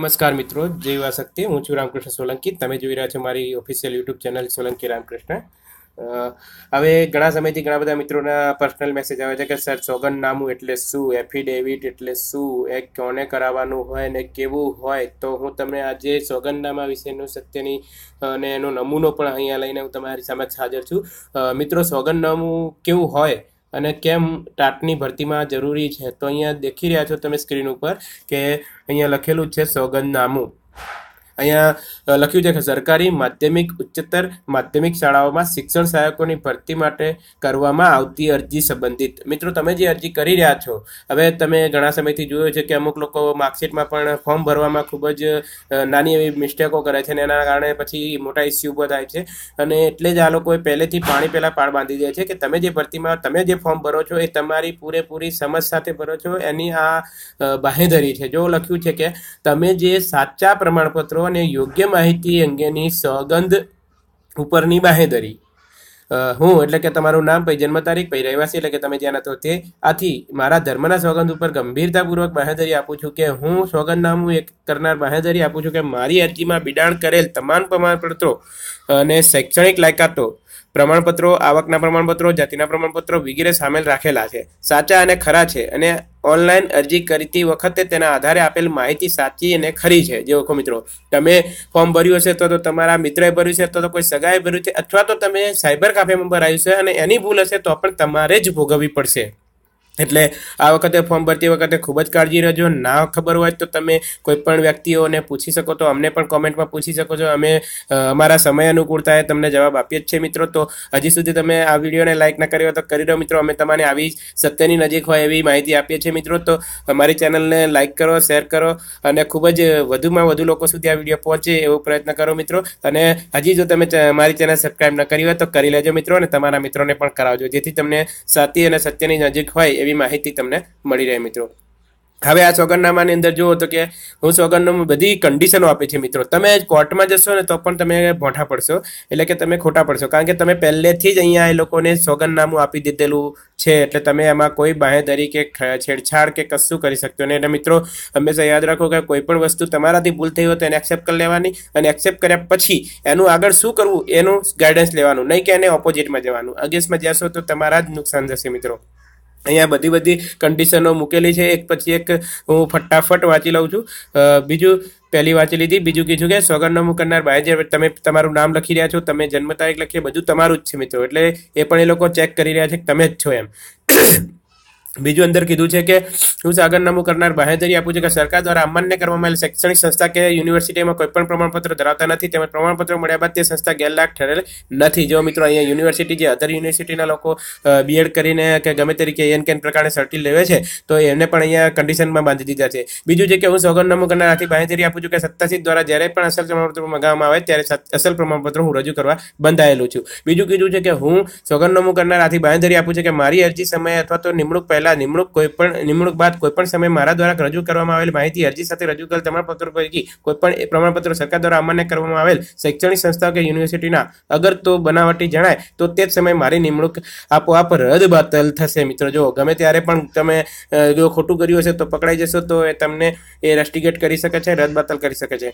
નમસ્કાર મિત્રો જય શક્તિ હું છું રામકૃષ્ણ સોલંકી તમે જોઈ રહ્યા છો મારી official YouTube channel Solanki Ramkrishna હવે ઘણા સમયથી ઘણા બધા મિત્રોના પર્સનલ મેસેજ આવે છે કે સર સોગંદનામું એટલે શું એફિડેવિટ એટલે શું એ કોને કરાવવાનું હોય ને કેવું હોય તો હું તમને આજે સોગંદનામા વિશેનું સત્યની અને એનો નમૂનો પણ અહીંયા લઈને હું તમારી સામે હાજર છું મિત્રો સોગંદનામું કેવું હોય અને કેમ ટાટની ભરતીમાં જરૂરી છે તો અહીંયા દેખી રહ્યા છો તમે સ્ક્રીન ઉપર કે અહીંયા લખેલું છે સોગંદનામું અહીંયા લખ્યું છે કે સરકારી માધ્યમિક ઉચ્ચતર માધ્યમિક શાળાઓમાં શિક્ષણ સહાયકોની ભરતી માટે કરવામાં આવતી અરજી સંબંધિત મિત્રો તમે જે અરજી કરી રહ્યા છો હવે તમે ઘણા સમયથી જોયું છે કે અમુક લોકો માર્કશીટમાં પણ ફોર્મ ભરવામાં ખૂબ જ નાની એવી મિસ્ટેકો કરે છે અને એના કારણે પછી મોટા ઇસ્યુ ઊભો થાય છે અને એટલે જ આ લોકોએ પહેલેથી પાણી પહેલાં પાળ બાંધી દે છે કે તમે જે ભરતીમાં તમે જે ફોર્મ ભરો છો એ તમારી પૂરેપૂરી સમજ સાથે ભરો છો એની આ બાહેધરી છે જો લખ્યું છે કે તમે જે સાચા પ્રમાણપત્રો અને યોગ્ય માહિતી અંગેની સોગંધ ઉપરની બાહેધરી હું એટલે કે તમારું નામ ભાઈ જન્મ તારીખ ભાઈ રહેવાસી એટલે કે તમે જ્યાં હતો તે આથી મારા ધર્મના સોગંધ ઉપર ગંભીરતાપૂર્વક બાહેધરી આપું છું કે હું સોગંદનામું એક કરનાર બાહેધરી આપું છું કે મારી અરજીમાં બિડાણ કરેલ તમામ પ્રમાણપત્રો અને શૈક્ષણિક લાયકાતો પ્રમાણપત્રો આવકના પ્રમાણપત્રો જાતિના પ્રમાણપત્રો વગેરે સામેલ રાખેલા છે સાચા અને ખરા છે અને ઓનલાઈન અરજી કરતી વખતે તેના આધારે આપેલ માહિતી સાચી અને ખરી છે જે ઓળખો મિત્રો તમે ફોર્મ ભર્યું હશે તો તમારા મિત્રએ ભર્યું છે અથવા તો કોઈ સગાએ ભર્યું છે અથવા તો તમે સાયબર કાફેમાં ભરાયું છે અને એની ભૂલ હશે તો પણ તમારે જ ભોગવવી પડશે એટલે આ વખતે ફોર્મ ભરતી વખતે ખૂબ જ કાળજી રહેજો ના ખબર હોય તો તમે કોઈ પણ વ્યક્તિઓને પૂછી શકો તો અમને પણ કોમેન્ટમાં પૂછી શકો છો અમે અમારા સમય અનુકૂળતાએ તમને જવાબ આપીએ જ છે મિત્રો તો હજી સુધી તમે આ વિડીયોને લાઇક ના કર્યો તો કરી દો મિત્રો અમે તમને આવી સત્યની નજીક હોય એવી માહિતી આપીએ છીએ મિત્રો તો અમારી ચેનલને લાઇક કરો શેર કરો અને ખૂબ જ વધુમાં વધુ લોકો સુધી આ વિડીયો પહોંચે એવો પ્રયત્ન કરો મિત્રો અને હજી જો તમે મારી ચેનલ સબસ્ક્રાઈબ ન કરી હોય તો કરી લેજો મિત્રો અને તમારા મિત્રોને પણ કરાવજો જેથી તમને સાચી અને સત્યની નજીક હોય એવી એવી માહિતી તમને મળી રહે મિત્રો હવે આ સોગંદનામાની અંદર જુઓ તો કે હું સોગંદનામું બધી કન્ડિશનો આપી છે મિત્રો તમે કોર્ટમાં જશો ને તો પણ તમે ભોઠા પડશો એટલે કે તમે ખોટા પડશો કારણ કે તમે પહેલેથી જ અહીંયા એ લોકોને સોગંદનામું આપી દીધેલું છે એટલે તમે એમાં કોઈ બાહેધરી કે છેડછાડ કે કશું કરી શકતો નહીં એટલે મિત્રો હંમેશા યાદ રાખો કે કોઈ પણ વસ્તુ તમારાથી ભૂલ થઈ હોય તો એને એક્સેપ્ટ કરી લેવાની અને એક્સેપ્ટ કર્યા પછી એનું આગળ શું કરવું એનું ગાઈડન્સ લેવાનું નહીં કે એને ઓપોઝિટમાં જવાનું અગેન્સ્ટમાં જશો તો તમારા જ નુકસાન થશે મિત્રો અહીંયા બધી બધી કન્ડિશનો મૂકેલી છે એક પછી એક હું ફટાફટ વાંચી લઉં છું બીજું પહેલી વાંચી લીધી બીજું કીધું કે સોગંદનામું કરનાર ભાઈ જે તમે તમારું નામ લખી રહ્યા છો તમે જન્મ તારીખ લખીએ બધું તમારું જ છે મિત્રો એટલે એ પણ એ લોકો ચેક કરી રહ્યા છે કે તમે જ છો એમ બીજું અંદર કીધું છે કે હું સાગરનામું કરનાર બાહેધરી આપું છું કે સરકાર દ્વારા અમાન્ય કરવામાં આવેલ શૈક્ષણિક સંસ્થા કે યુનિવર્સિટીમાં કોઈ પણ પ્રમાણપત્ર ધરાવતા નથી તેમજ પ્રમાણપત્ર મળ્યા બાદ તે સંસ્થા ગેરલાયક ઠરેલ નથી જો મિત્રો અહીંયા યુનિવર્સિટી જે અધર યુનિવર્સિટીના લોકો બીએડ કરીને કે ગમે તે રીતે એન કેન પ્રકારની સર્ટી લેવે છે તો એને પણ અહીંયા કન્ડિશનમાં બાંધી દીધા છે બીજું છે કે હું સોગરનામું કરનાર આથી બાહેધરી આપું છું કે સત્તાસીત દ્વારા જ્યારે પણ અસલ પ્રમાણપત્ર મંગાવવામાં આવે ત્યારે અસલ પ્રમાણપત્ર હું રજૂ કરવા બંધાયેલું છું બીજું કીધું છે કે હું સોગરનામું કરનાર આથી બાંધરી આપું છું કે મારી અરજી સમયે અથવા તો નિમણૂક પહેલા નિમણૂક કોઈ પણ નિમણૂક બાદ કોઈ પણ સમયે મારા દ્વારા રજૂ કરવામાં આવેલ માહિતી અરજી સાથે રજૂ કરેલ પ્રમાણપત્ર પૈકી કોઈ પણ પ્રમાણપત્ર સરકાર દ્વારા અમાન્ય કરવામાં આવેલ શૈક્ષણિક સંસ્થાઓ કે યુનિવર્સિટીના અગર તો બનાવટી જણાય તો તે જ સમયે મારી નિમણૂક આપોઆપ રદ બાતલ થશે મિત્ર જો ગમે ત્યારે પણ તમે જો ખોટું કર્યું હશે તો પકડાઈ જશો તો એ તમને એ રસ્ટિગેટ કરી શકે છે રદ બાતલ કરી શકે છે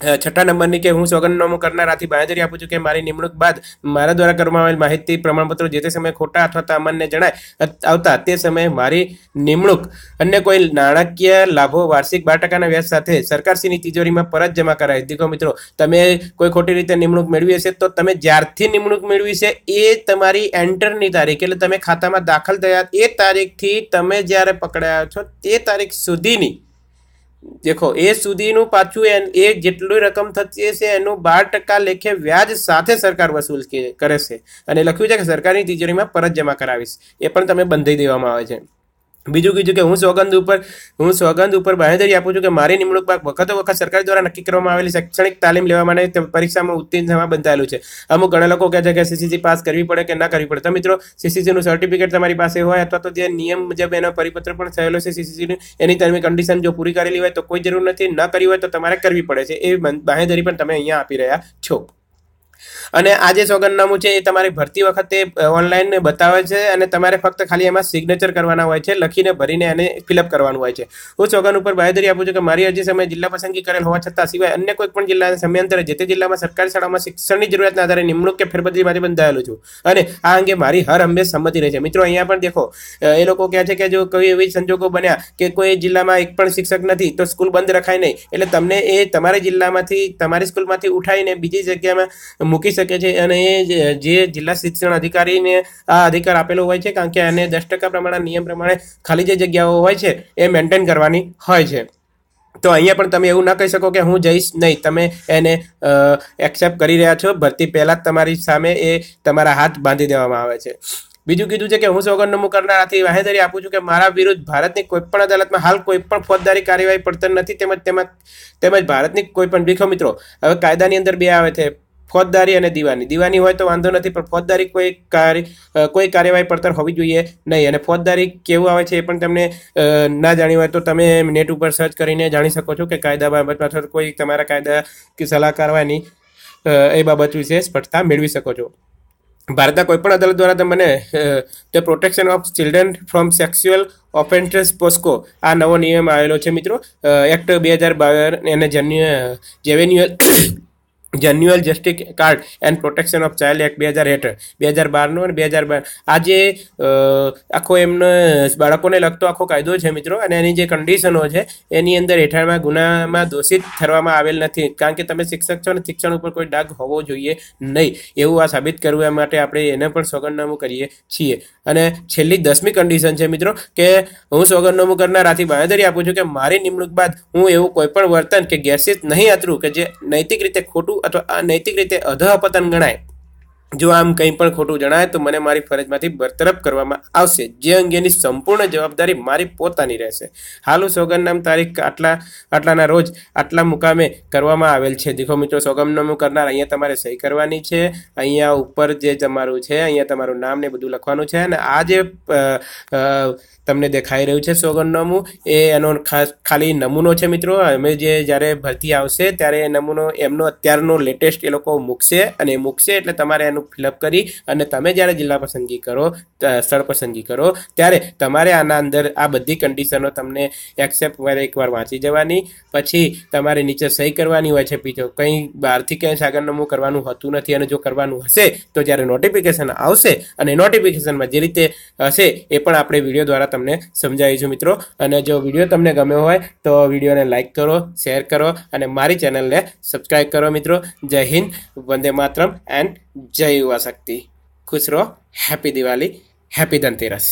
છઠ્ઠા નંબરની કે હું સોગંદનામું કરનારાથી બાંહેધરી આપું છું કે મારી નિમણૂક બાદ મારા દ્વારા કરવામાં આવેલ માહિતી પ્રમાણપત્રો જે તે સમયે ખોટા અથવા અમને જણાય આવતા તે સમયે મારી નિમણૂક અન્ય કોઈ નાણાકીય લાભો વાર્ષિક બાર ટકાના વ્યાજ સાથે સરકારશ્રીની તિજોરીમાં પરત જમા કરાય દીકો મિત્રો તમે કોઈ ખોટી રીતે નિમણૂક મેળવી હશે તો તમે જ્યારથી નિમણૂક મેળવી છે એ તમારી એન્ટરની તારીખ એટલે તમે ખાતામાં દાખલ થયા એ તારીખથી તમે જ્યારે પકડાયા છો તે તારીખ સુધીની દેખો એ સુધીનું પાછું એ એ જેટલી રકમ થતી હશે એનું બાર ટકા લેખે વ્યાજ સાથે સરકાર વસૂલ કરે છે અને લખ્યું છે કે સરકારની તિજોરીમાં પરત જમા કરાવીશ એ પણ તમે બંધી દેવામાં આવે છે બીજું કીધું કે હું સોગંદ ઉપર હું સોગંદ ઉપર બાહેધરી આપું છું કે મારી નિમણૂક વખતો વખત સરકાર દ્વારા નક્કી કરવામાં આવેલી શૈક્ષણિક તાલીમ લેવા માટે પરીક્ષામાં ઉત્તીર્ણ થવા બંધાયેલું છે અમુક ઘણા લોકો કહે છે કે સીસીસી પાસ કરવી પડે કે ના કરવી પડે તો મિત્રો સીસીસીનું સર્ટિફિકેટ તમારી પાસે હોય અથવા તો જે નિયમ મુજબ એનો પરિપત્ર પણ થયેલો છે સીસીસીનું એની તમે કન્ડિશન જો પૂરી કરેલી હોય તો કોઈ જરૂર નથી ન કરી હોય તો તમારે કરવી પડે છે એ બાંહેધરી પણ તમે અહીંયા આપી રહ્યા છો અને આ જે સોગંદનામું છે એ તમારી ભરતી વખતે ઓનલાઈન બતાવે છે અને તમારે ફક્ત ખાલી એમાં સિગ્નેચર કરવાના હોય છે લખીને ભરીને એને ફિલઅપ કરવાનું હોય છે હું સોગંદ ઉપર બાહેધરી આપું છું કે મારી અરજી સમયે જિલ્લા પસંદગી કરેલ હોવા છતાં સિવાય અન્ય કોઈ પણ જિલ્લાના સમયાંતરે જે તે જિલ્લામાં સરકારી શાળામાં શિક્ષણની જરૂરિયાતના આધારે નિમણૂક કે ફેરબદલી માટે બંધાયેલું છું અને આ અંગે મારી હર હંમેશ સંમતિ રહે છે મિત્રો અહીંયા પણ દેખો એ લોકો કહે છે કે જો કોઈ એવી સંજોગો બન્યા કે કોઈ જિલ્લામાં એક પણ શિક્ષક નથી તો સ્કૂલ બંધ રખાય નહીં એટલે તમને એ તમારી જિલ્લામાંથી તમારી સ્કૂલમાંથી ઉઠાવીને બીજી જગ્યામાં મૂકી શકે છે અને એ જે જિલ્લા શિક્ષણ અધિકારીને આ અધિકાર આપેલો હોય છે કારણ કે એને દસ ટકા પ્રમાણે નિયમ પ્રમાણે ખાલી જે જગ્યાઓ હોય છે એ મેન્ટેન કરવાની હોય છે તો અહીંયા પણ તમે એવું ના કહી શકો કે હું જઈશ નહીં તમે એને એક્સેપ્ટ કરી રહ્યા છો ભરતી પહેલાં જ તમારી સામે એ તમારા હાથ બાંધી દેવામાં આવે છે બીજું કીધું છે કે હું સોગંદનામું કરનારાથી વાહેધરી આપું છું કે મારા વિરુદ્ધ ભારતની કોઈપણ અદાલતમાં હાલ કોઈપણ ફોજદારી કાર્યવાહી પડતર નથી તેમજ તેમજ તેમજ ભારતની કોઈપણ ભીખો મિત્રો હવે કાયદાની અંદર બે આવે છે ફોજદારી અને દિવાની દિવાની હોય તો વાંધો નથી પણ ફોજદારી કોઈ કાર્ય કોઈ કાર્યવાહી પડતર હોવી જોઈએ નહીં અને ફોજદારી કેવું આવે છે એ પણ તમને ના જાણી હોય તો તમે નેટ ઉપર સર્ચ કરીને જાણી શકો છો કે કાયદા બાબત અથવા કોઈ તમારા કાયદા કે સલાહકારવાની એ બાબત વિશે સ્પષ્ટતા મેળવી શકો છો ભારતના કોઈપણ અદાલત દ્વારા તમને the protection of children from sexual offenders POCSO આ નવો નિયમ આવેલો છે મિત્રો એક્ટ બે હજાર બાર એને જન્યુ juvenile juvenile justice care and protection of child act બે હજાર હેઠળ બે હજાર બારનો અને બે હજાર બાર આજે આખો એમનો બાળકોને લગતો આખો કાયદો છે મિત્રો અને એની જે કન્ડિશનો છે એની અંદર હેઠળમાં ગુનામાં દોષિત ઠરવામાં આવેલ નથી કારણ કે તમે શિક્ષક છો અને શિક્ષણ ઉપર કોઈ ડાઘ હોવો જોઈએ નહીં એવું આ સાબિત કરવું એ માટે આપણે એને પણ સોગંદનામું કરીએ છીએ અને છેલ્લી દસમી કન્ડિશન છે મિત્રો કે હું સોગંદનામું કરનારાથી બાંધરી આપું છું કે મારી નિમણૂક બાદ હું એવું કોઈપણ વર્તન કે ગેસિત નહીં આતરું કે જે નૈતિક રીતે ખોટું અથવા આ નૈતિક રીતે અધઃપતન ગણાય જો આમ કંઈ પણ ખોટું જણાય તો મને મારી ફરજમાંથી બરતરફ કરવામાં આવશે જે અંગેની સંપૂર્ણ જવાબદારી મારી પોતાની રહેશે હાલુ સોગંદનામ તારીખ આટલા આટલાના રોજ આટલા મુકામે કરવામાં આવેલ છે દીખો મિત્રો સોગંદનામું કરનાર અહીંયા તમારે સહી કરવાની છે અહીંયા ઉપર જે તમારું છે અહીંયા તમારું નામ ને બધું લખવાનું છે અને આ જે તમને દેખાઈ રહ્યું છે સોગંદનામું એ એનો ખાસ ખાલી નમૂનો છે મિત્રો અમે જે જ્યારે ભરતી આવશે ત્યારે એ નમૂનો એમનો અત્યારનો લેટેસ્ટ એ લોકો મૂકશે અને મૂકશે એટલે તમારે એનું ફોર્મનું ફિલઅપ કરી અને તમે જ્યારે જિલ્લા પસંદગી કરો સ્થળ પસંદગી કરો ત્યારે તમારે આના અંદર આ બધી કન્ડિશનો તમને એક્સેપ્ટ એકવાર વાંચી જવાની પછી તમારે નીચે સહી કરવાની હોય છે બીજો કંઈ બહારથી ક્યાંય સાગરનામું કરવાનું હોતું નથી અને જો કરવાનું હશે તો જ્યારે નોટિફિકેશન આવશે અને નોટિફિકેશનમાં જે રીતે હશે એ પણ આપણે વિડીયો દ્વારા તમને સમજાવીશું મિત્રો અને જો વિડીયો તમને ગમ્યો હોય તો વિડીયોને લાઇક કરો શેર કરો અને મારી ચેનલને સબસ્ક્રાઈબ કરો મિત્રો જય હિન્દ વંદે માતરમ એન્ડ જય જય યુવા શક્તિ ખુશ રહો હેપી દિવાળી હેપી ધનતેરસ